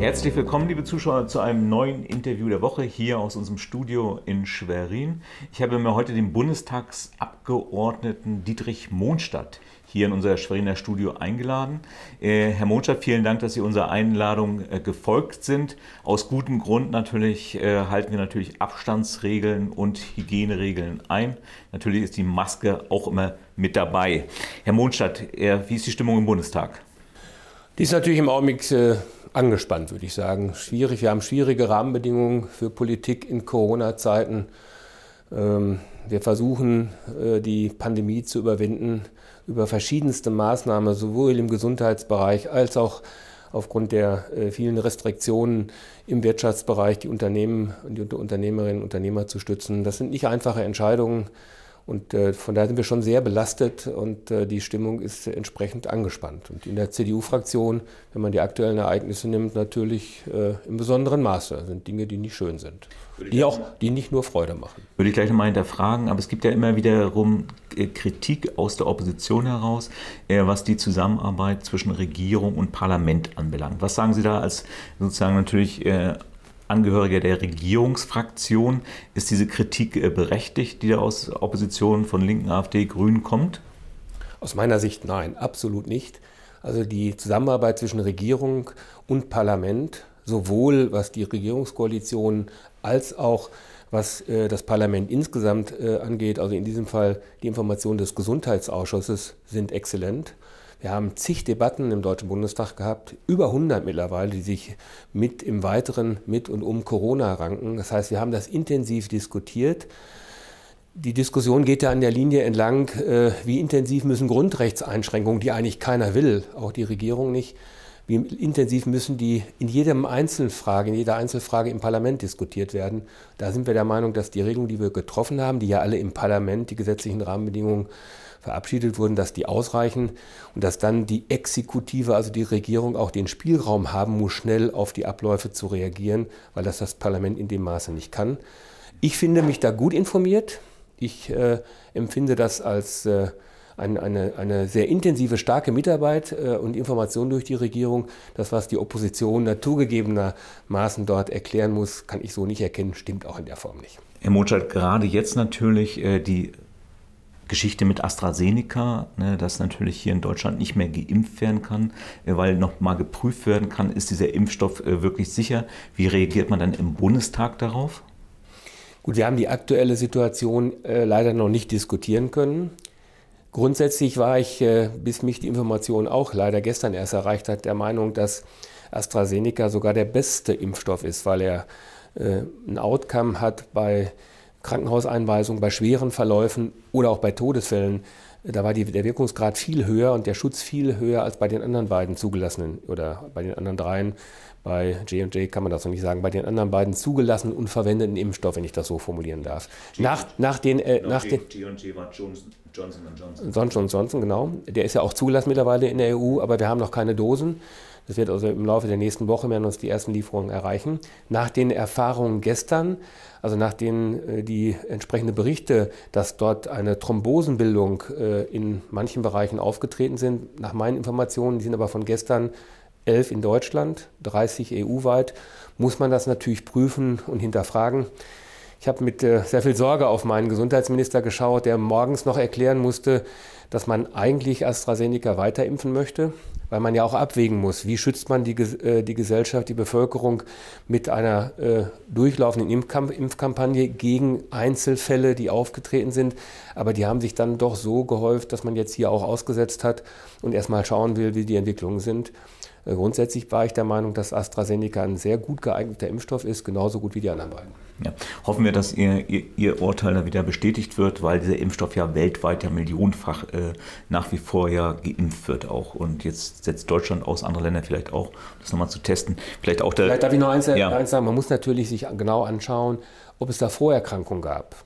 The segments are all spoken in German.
Herzlich willkommen, liebe Zuschauer, zu einem neuen Interview der Woche hier aus unserem Studio in Schwerin. Ich habe mir heute den Bundestagsabgeordneten Dietrich Mondstadt hier in unser Schweriner Studio eingeladen. Äh, Herr Mondstadt, vielen Dank, dass Sie unserer Einladung äh, gefolgt sind. Aus gutem Grund natürlich äh, halten wir natürlich Abstandsregeln und Hygieneregeln ein. Natürlich ist die Maske auch immer mit dabei. Herr Mondstadt, wie ist die Stimmung im Bundestag? Die ist natürlich im Augenblick äh, angespannt, würde ich sagen. Schwierig. Wir haben schwierige Rahmenbedingungen für Politik in Corona-Zeiten. Ähm, wir versuchen, äh, die Pandemie zu überwinden über verschiedenste Maßnahmen, sowohl im Gesundheitsbereich als auch aufgrund der äh, vielen Restriktionen im Wirtschaftsbereich die Unternehmen und die Unternehmerinnen und Unternehmer zu stützen. Das sind nicht einfache Entscheidungen. Und äh, von daher sind wir schon sehr belastet und äh, die Stimmung ist entsprechend angespannt. Und in der CDU-Fraktion, wenn man die aktuellen Ereignisse nimmt, natürlich äh, im besonderen Maße das sind Dinge, die nicht schön sind, die auch, die nicht nur Freude machen. Würde ich gleich nochmal hinterfragen, aber es gibt ja immer wiederum äh, Kritik aus der Opposition heraus, äh, was die Zusammenarbeit zwischen Regierung und Parlament anbelangt. Was sagen Sie da als sozusagen natürlich äh, Angehöriger der Regierungsfraktion. Ist diese Kritik äh, berechtigt, die da aus Opposition von linken AfD, Grünen kommt? Aus meiner Sicht nein, absolut nicht. Also die Zusammenarbeit zwischen Regierung und Parlament, sowohl was die Regierungskoalition als auch was äh, das Parlament insgesamt äh, angeht, also in diesem Fall die Informationen des Gesundheitsausschusses sind exzellent. Wir haben zig Debatten im Deutschen Bundestag gehabt, über 100 mittlerweile, die sich mit im Weiteren mit und um Corona ranken. Das heißt, wir haben das intensiv diskutiert. Die Diskussion geht ja an der Linie entlang, äh, wie intensiv müssen Grundrechtseinschränkungen, die eigentlich keiner will, auch die Regierung nicht, wie intensiv müssen die in jedem Einzelfrage, in jeder Einzelfrage im Parlament diskutiert werden. Da sind wir der Meinung, dass die Regelungen, die wir getroffen haben, die ja alle im Parlament, die gesetzlichen Rahmenbedingungen verabschiedet wurden, dass die ausreichen und dass dann die Exekutive, also die Regierung, auch den Spielraum haben muss, schnell auf die Abläufe zu reagieren, weil das das Parlament in dem Maße nicht kann. Ich finde mich da gut informiert. Ich äh, empfinde das als äh, eine, eine, eine sehr intensive, starke Mitarbeit äh, und Information durch die Regierung. Das, was die Opposition naturgegebenermaßen dort erklären muss, kann ich so nicht erkennen, stimmt auch in der Form nicht. Herr Motschert, gerade jetzt natürlich äh, die Geschichte mit AstraZeneca, ne, dass natürlich hier in Deutschland nicht mehr geimpft werden kann, äh, weil nochmal geprüft werden kann, ist dieser Impfstoff äh, wirklich sicher. Wie reagiert man dann im Bundestag darauf? Gut, wir haben die aktuelle Situation äh, leider noch nicht diskutieren können. Grundsätzlich war ich, äh, bis mich die Information auch leider gestern erst erreicht hat, der Meinung, dass AstraZeneca sogar der beste Impfstoff ist, weil er äh, ein Outcome hat bei Krankenhauseinweisung bei schweren Verläufen oder auch bei Todesfällen, da war die, der Wirkungsgrad viel höher und der Schutz viel höher als bei den anderen beiden zugelassenen oder bei den anderen dreien. Bei J&J kann man das noch nicht sagen. Bei den anderen beiden zugelassenen und verwendeten Impfstoff, wenn ich das so formulieren darf. Nach, nach den, äh, genau, nach den J&J war Johnson, Johnson Johnson. Johnson Johnson, genau. Der ist ja auch zugelassen mittlerweile in der EU, aber wir haben noch keine Dosen. Das wird also im Laufe der nächsten Woche werden uns die ersten Lieferungen erreichen. Nach den Erfahrungen gestern, also nach denen äh, die entsprechenden Berichte, dass dort eine Thrombosenbildung äh, in manchen Bereichen aufgetreten sind, nach meinen Informationen, die sind aber von gestern 11 in Deutschland, 30 EU-weit, muss man das natürlich prüfen und hinterfragen. Ich habe mit äh, sehr viel Sorge auf meinen Gesundheitsminister geschaut, der morgens noch erklären musste, dass man eigentlich AstraZeneca weiterimpfen möchte, weil man ja auch abwägen muss, wie schützt man die, äh, die Gesellschaft, die Bevölkerung mit einer äh, durchlaufenden Impfkamp Impfkampagne gegen Einzelfälle, die aufgetreten sind. Aber die haben sich dann doch so gehäuft, dass man jetzt hier auch ausgesetzt hat und erstmal schauen will, wie die Entwicklungen sind. Äh, grundsätzlich war ich der Meinung, dass AstraZeneca ein sehr gut geeigneter Impfstoff ist, genauso gut wie die anderen beiden. Ja. Hoffen wir, dass ihr, ihr, ihr, Urteil da wieder bestätigt wird, weil dieser Impfstoff ja weltweit ja millionenfach äh, nach wie vor ja geimpft wird auch. Und jetzt setzt Deutschland aus, andere Länder vielleicht auch, das nochmal zu testen. Vielleicht auch der, Vielleicht darf ich noch eins, ja. eins sagen, man muss natürlich sich genau anschauen, ob es da Vorerkrankungen gab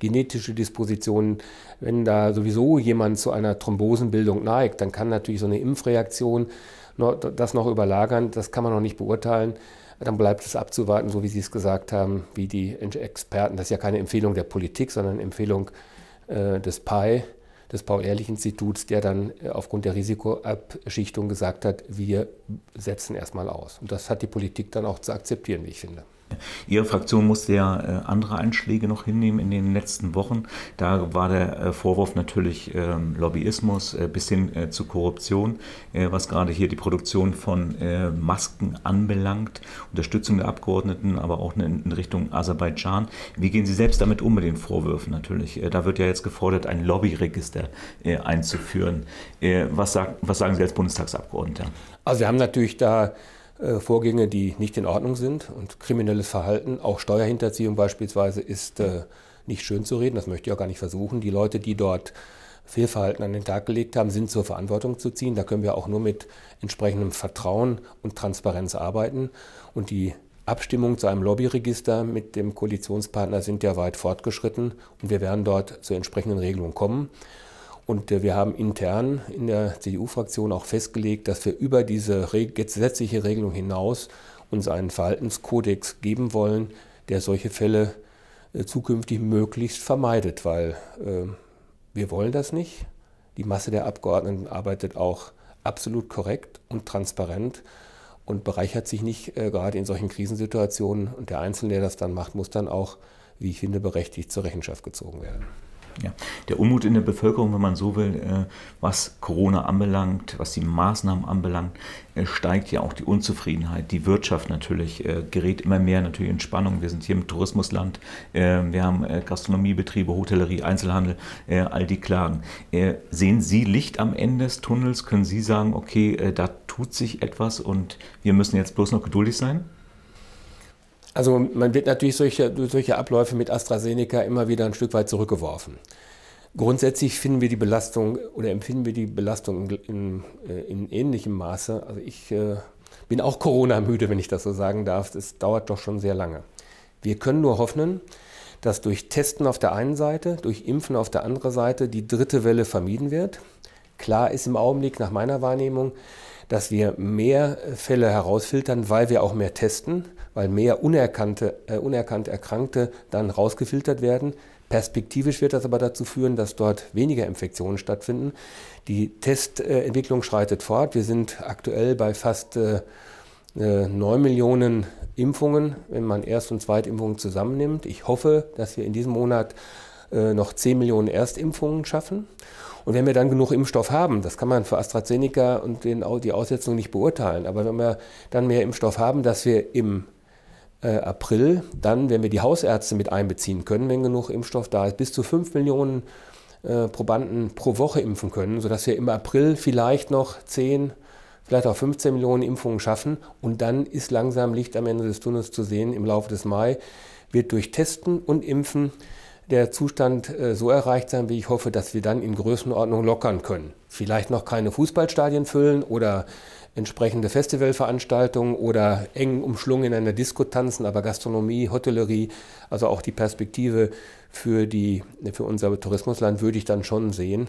genetische Dispositionen. Wenn da sowieso jemand zu einer Thrombosenbildung neigt, dann kann natürlich so eine Impfreaktion das noch überlagern, das kann man noch nicht beurteilen. Dann bleibt es abzuwarten, so wie Sie es gesagt haben, wie die Experten. Das ist ja keine Empfehlung der Politik, sondern Empfehlung äh, des PAI, des Paul-Ehrlich-Instituts, der dann äh, aufgrund der Risikoabschichtung gesagt hat, wir setzen erstmal aus. Und das hat die Politik dann auch zu akzeptieren, wie ich finde. Ihre Fraktion musste ja äh, andere Einschläge noch hinnehmen in den letzten Wochen. Da war der äh, Vorwurf natürlich ähm, Lobbyismus äh, bis hin zu Korruption, was gerade hier die Produktion von Masken anbelangt, Unterstützung der Abgeordneten, aber auch in Richtung Aserbaidschan. Wie gehen Sie selbst damit um mit den Vorwürfen natürlich? Da wird ja jetzt gefordert, ein Lobbyregister einzuführen. Was, sagen Sie als Bundestagsabgeordneter? Also wir haben natürlich da äh, Vorgänge, die nicht in Ordnung sind und kriminelles Verhalten, auch Steuerhinterziehung beispielsweise, ist äh, nicht schön zu reden. Das möchte ich auch gar nicht versuchen. Die Leute, die dort Fehlverhalten an den Tag gelegt haben, sind zur Verantwortung zu ziehen. Da können wir auch nur mit entsprechendem Vertrauen und Transparenz arbeiten. Und die Abstimmung zu einem Lobbyregister mit dem Koalitionspartner sind ja weit fortgeschritten und wir werden dort zur entsprechenden Regelung kommen. Und äh, wir haben intern in der CDU-Fraktion auch festgelegt, dass wir über diese gesetzliche Regelung hinaus uns einen Verhaltenskodex geben wollen, der solche Fälle äh, zukünftig möglichst vermeidet, weil äh, wir wollen das nicht. Die Masse der Abgeordneten arbeitet auch absolut korrekt und transparent und bereichert sich nicht äh, gerade in solchen Krisensituationen. Und der Einzelne, der das dann macht, muss dann auch, wie ich finde, berechtigt zur Rechenschaft gezogen werden. Ja. Der Unmut in der Bevölkerung, wenn man so will, äh, was Corona anbelangt, was die Maßnahmen anbelangt, äh, steigt ja auch die Unzufriedenheit. Die Wirtschaft natürlich äh, gerät immer mehr natürlich in Spannung. Wir sind hier im Tourismusland, wir haben Gastronomiebetriebe, Hotellerie, Einzelhandel, all die Klagen. Sehen Sie Licht am Ende des Tunnels? Können Sie sagen, okay, da tut sich etwas und wir müssen jetzt bloß noch geduldig sein? Also man wird natürlich solche, solche Abläufe mit AstraZeneca immer wieder ein Stück weit zurückgeworfen. Grundsätzlich finden wir die Belastung oder empfinden wir die Belastung in, in, äh, in ähnlichem Maße. Also ich äh, bin auch Corona-müde, wenn ich das so sagen darf. Es dauert doch schon sehr lange. Wir können nur hoffen, dass durch Testen auf der einen Seite, durch Impfen auf der anderen Seite die dritte Welle vermieden wird. Klar ist im Augenblick nach meiner Wahrnehmung, dass wir mehr äh, Fälle herausfiltern, weil wir auch mehr testen weil mehr unerkannte, äh, unerkannt Erkrankte dann rausgefiltert werden. Perspektivisch wird das aber dazu führen, dass dort weniger Infektionen stattfinden. Die Testentwicklung schreitet fort. Wir sind aktuell bei fast äh, 9 äh, Millionen Impfungen, wenn man Erst- und Zweitimpfungen zusammennimmt. Ich hoffe, dass wir in diesem Monat äh, noch 10 Millionen Erstimpfungen schaffen. Und wenn wir dann genug Impfstoff haben, das kann man für AstraZeneca und den, die Aussetzung nicht beurteilen, aber wenn wir dann mehr Impfstoff haben, dass wir im äh, April, dann, wenn wir die Hausärzte mit einbeziehen können, wenn genug Impfstoff da ist, bis zu 5 Millionen äh, Probanden pro Woche impfen können, sodass wir im April vielleicht noch 10, vielleicht auch 15 Millionen Impfungen schaffen. Und dann ist langsam Licht am Ende des Tunnels zu sehen. Im Laufe des Mai wird durch Testen und Impfen der Zustand äh, so erreicht sein, wie ich hoffe, dass wir dann in Größenordnung lockern können. Vielleicht noch keine Fußballstadien füllen oder entsprechende Festivalveranstaltungen oder eng umschlungen in einer Disco tanzen, aber Gastronomie, Hotellerie, also auch die Perspektive für, die, für unser Tourismusland würde ich dann schon sehen.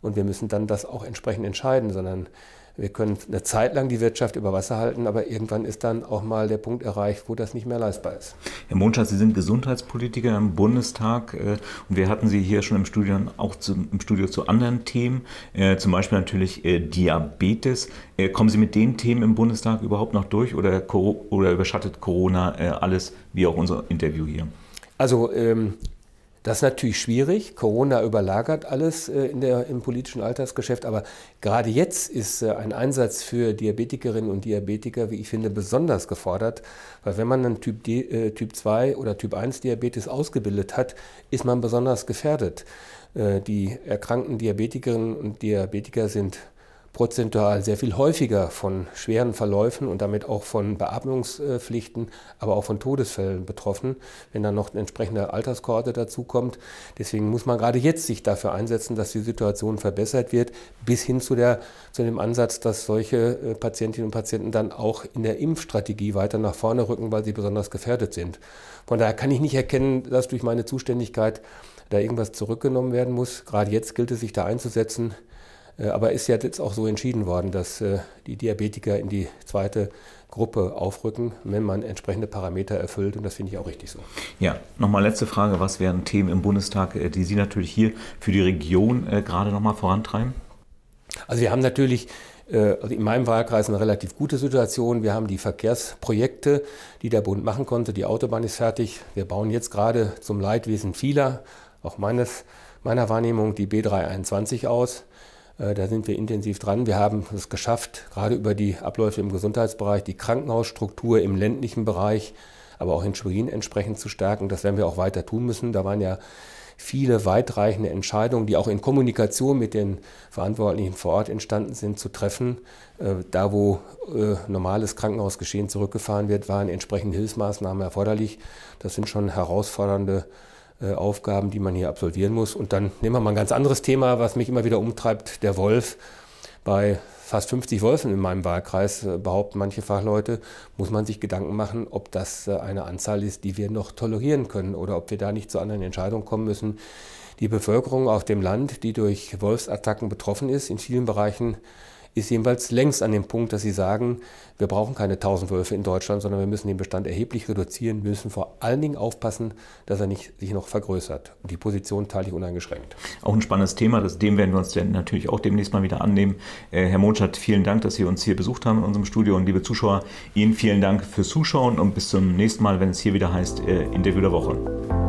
Und wir müssen dann das auch entsprechend entscheiden, sondern wir können eine Zeit lang die Wirtschaft über Wasser halten, aber irgendwann ist dann auch mal der Punkt erreicht, wo das nicht mehr leistbar ist. Herr Monschatz, Sie sind Gesundheitspolitiker im Bundestag äh, und wir hatten Sie hier schon im Studio auch zu, im Studio zu anderen Themen, äh, zum Beispiel natürlich äh, Diabetes. Äh, kommen Sie mit den Themen im Bundestag überhaupt noch durch oder, oder überschattet Corona äh, alles, wie auch unser Interview hier? Also ähm, das ist natürlich schwierig. Corona überlagert alles äh, in der, im politischen Altersgeschäft. Aber gerade jetzt ist äh, ein Einsatz für Diabetikerinnen und Diabetiker, wie ich finde, besonders gefordert. Weil wenn man einen Typ, D, äh, typ 2 oder Typ 1 Diabetes ausgebildet hat, ist man besonders gefährdet. die erkrankten Diabetikerinnen und Diabetiker sind prozentual sehr viel häufiger von schweren Verläufen und damit auch von Beatmungspflichten, aber auch von Todesfällen betroffen, wenn dann noch eine entsprechende Alterskohorte dazukommt. Deswegen muss man gerade jetzt sich dafür einsetzen, dass die Situation verbessert wird, bis hin zu, der, zu dem Ansatz, dass solche äh, Patientinnen und Patienten dann auch in der Impfstrategie weiter nach vorne rücken, weil sie besonders gefährdet sind. Von daher kann ich nicht erkennen, dass durch meine Zuständigkeit da irgendwas zurückgenommen werden muss. Gerade jetzt gilt es, sich da einzusetzen, äh, aber ist ja jetzt auch so entschieden worden, dass äh, die Diabetiker in die zweite Gruppe aufrücken, wenn man entsprechende Parameter erfüllt. Und das finde ich auch richtig so. Ja, nochmal letzte Frage. Was wären Themen im Bundestag, äh, die Sie natürlich hier für die Region gerade nochmal vorantreiben? Also wir haben natürlich also in meinem Wahlkreis eine relativ gute Situation. Wir haben die Verkehrsprojekte, die der Bund machen konnte. Die Autobahn ist fertig. Wir bauen jetzt gerade zum Leidwesen vieler, auch meines, meiner Wahrnehmung, die B321 aus. Äh, da sind wir intensiv dran. Wir haben es geschafft, gerade über die Abläufe im Gesundheitsbereich, die Krankenhausstruktur im ländlichen Bereich, aber auch in Schwerin entsprechend zu stärken. Das werden wir auch weiter tun müssen. Da waren ja viele weitreichende Entscheidungen, die auch in Kommunikation mit den Verantwortlichen vor Ort entstanden sind, zu treffen. Äh, da, wo äh, normales Krankenhausgeschehen zurückgefahren wird, waren entsprechende Hilfsmaßnahmen erforderlich. Das sind schon herausfordernde äh, Aufgaben, die man hier absolvieren muss. Und dann nehmen wir mal ein ganz anderes Thema, was mich immer wieder umtreibt, der Wolf. Bei fast 50 Wolfen in meinem Wahlkreis, äh, behaupten manche Fachleute, muss man sich Gedanken machen, ob das äh, eine Anzahl ist, die wir noch tolerieren können oder ob wir da nicht zu anderen Entscheidungen kommen müssen. Die Bevölkerung auf dem Land, die durch Wolfsattacken betroffen ist, in vielen Bereichen ist jedenfalls längst an dem Punkt, dass sie sagen, wir brauchen keine 1000 Wölfe in Deutschland, sondern wir müssen den Bestand erheblich reduzieren, müssen vor allen Dingen aufpassen, dass er nicht sich noch vergrößert. die Position teile ich uneingeschränkt. Auch ein spannendes Thema, das, dem werden wir uns dann natürlich auch demnächst mal wieder annehmen. Äh, Herr Monschat, vielen Dank, dass Sie uns hier besucht haben in unserem Studio und liebe Zuschauer, Ihnen vielen Dank fürs Zuschauen und bis zum nächsten Mal, wenn es hier wieder heißt äh, Interview der Woche.